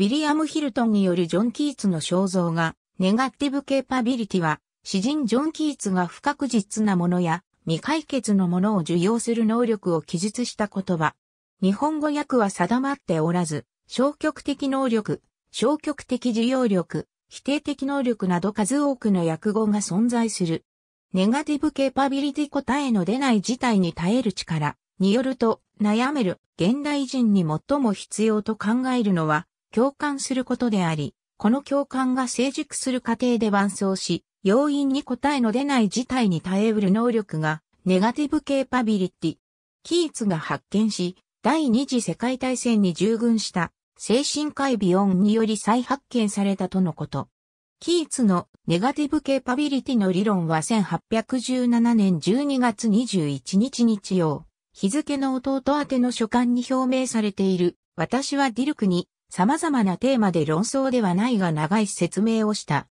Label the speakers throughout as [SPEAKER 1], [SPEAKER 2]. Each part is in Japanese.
[SPEAKER 1] ウィリアム・ヒルトンによるジョン・キーツの肖像画、ネガティブ・ケーパビリティは、詩人ジョン・キーツが不確実なものや未解決のものを受容する能力を記述した言葉。日本語訳は定まっておらず、消極的能力、消極的受容力、否定的能力など数多くの訳語が存在する。ネガティブ・ケーパビリティ答えの出ない事態に耐える力によると、悩める現代人に最も必要と考えるのは、共感することであり、この共感が成熟する過程で伴走し、要因に答えの出ない事態に耐えうる能力が、ネガティブケーパビリティ。キーツが発見し、第二次世界大戦に従軍した精神科医ビンにより再発見されたとのこと。キーツのネガティブケーパビリティの理論は1817年12月21日日曜、日付の弟宛の書簡に表明されている、私はディルクに様々なテーマで論争ではないが長い説明をした。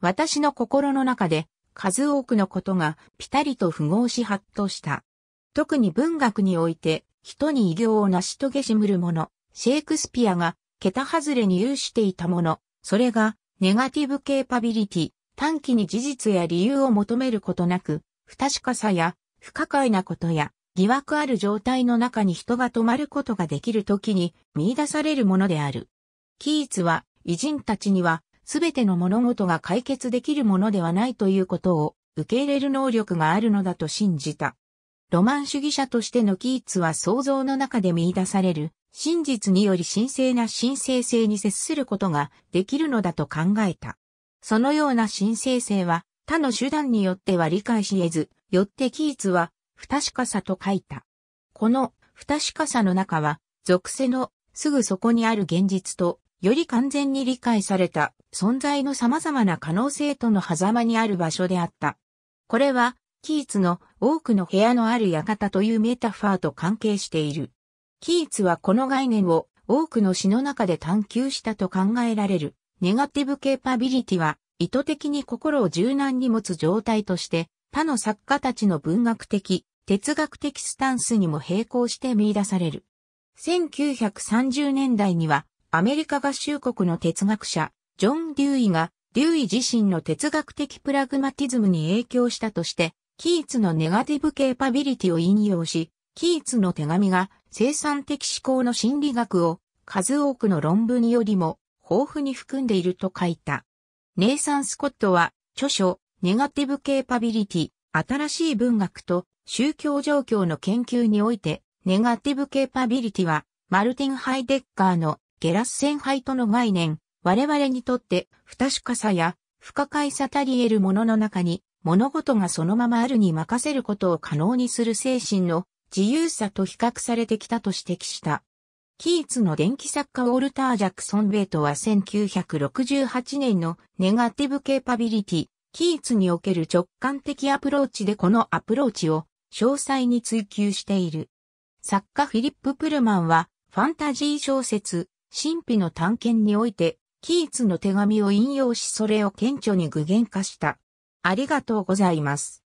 [SPEAKER 1] 私の心の中で数多くのことがピタリと符合しハッとした。特に文学において人に偉業を成し遂げしむるもの、シェイクスピアが桁外れに有していたもの、それがネガティブケーパビリティ、短期に事実や理由を求めることなく、不確かさや不可解なことや疑惑ある状態の中に人が止まることができる時に見出されるものである。キーツは、偉人たちには、すべての物事が解決できるものではないということを受け入れる能力があるのだと信じた。ロマン主義者としてのキーツは想像の中で見出される真実により神聖な神聖性に接することができるのだと考えた。そのような神聖性は他の手段によっては理解し得ず、よってキーツは不確かさと書いた。この不確かさの中は、属性のすぐそこにある現実と、より完全に理解された存在の様々な可能性との狭間にある場所であった。これは、キーツの多くの部屋のある館というメタファーと関係している。キーツはこの概念を多くの詩の中で探求したと考えられる。ネガティブケーパビリティは意図的に心を柔軟に持つ状態として他の作家たちの文学的哲学的スタンスにも並行して見出される。1930年代にはアメリカ合衆国の哲学者、ジョン・デューイが、デューイ自身の哲学的プラグマティズムに影響したとして、キーツのネガティブケーパビリティを引用し、キーツの手紙が生産的思考の心理学を数多くの論文よりも豊富に含んでいると書いた。ネイサン・スコットは著書ネガティブケーパビリティ、新しい文学と宗教状況の研究において、ネガティブケーパビリティは、マルティン・ハイデッカーのゲラッセンハイトの概念、我々にとって不確かさや不可解さたり得るものの中に、物事がそのままあるに任せることを可能にする精神の自由さと比較されてきたと指摘した。キーツの電気作家ウォルター・ジャクソン・ベイトは1968年のネガティブ・ケーパビリティ、キーツにおける直感的アプローチでこのアプローチを詳細に追求している。作家フィリップ・プルマンはファンタジー小説、神秘の探検において、キーツの手紙を引用しそれを顕著に具現化した。ありがとうございます。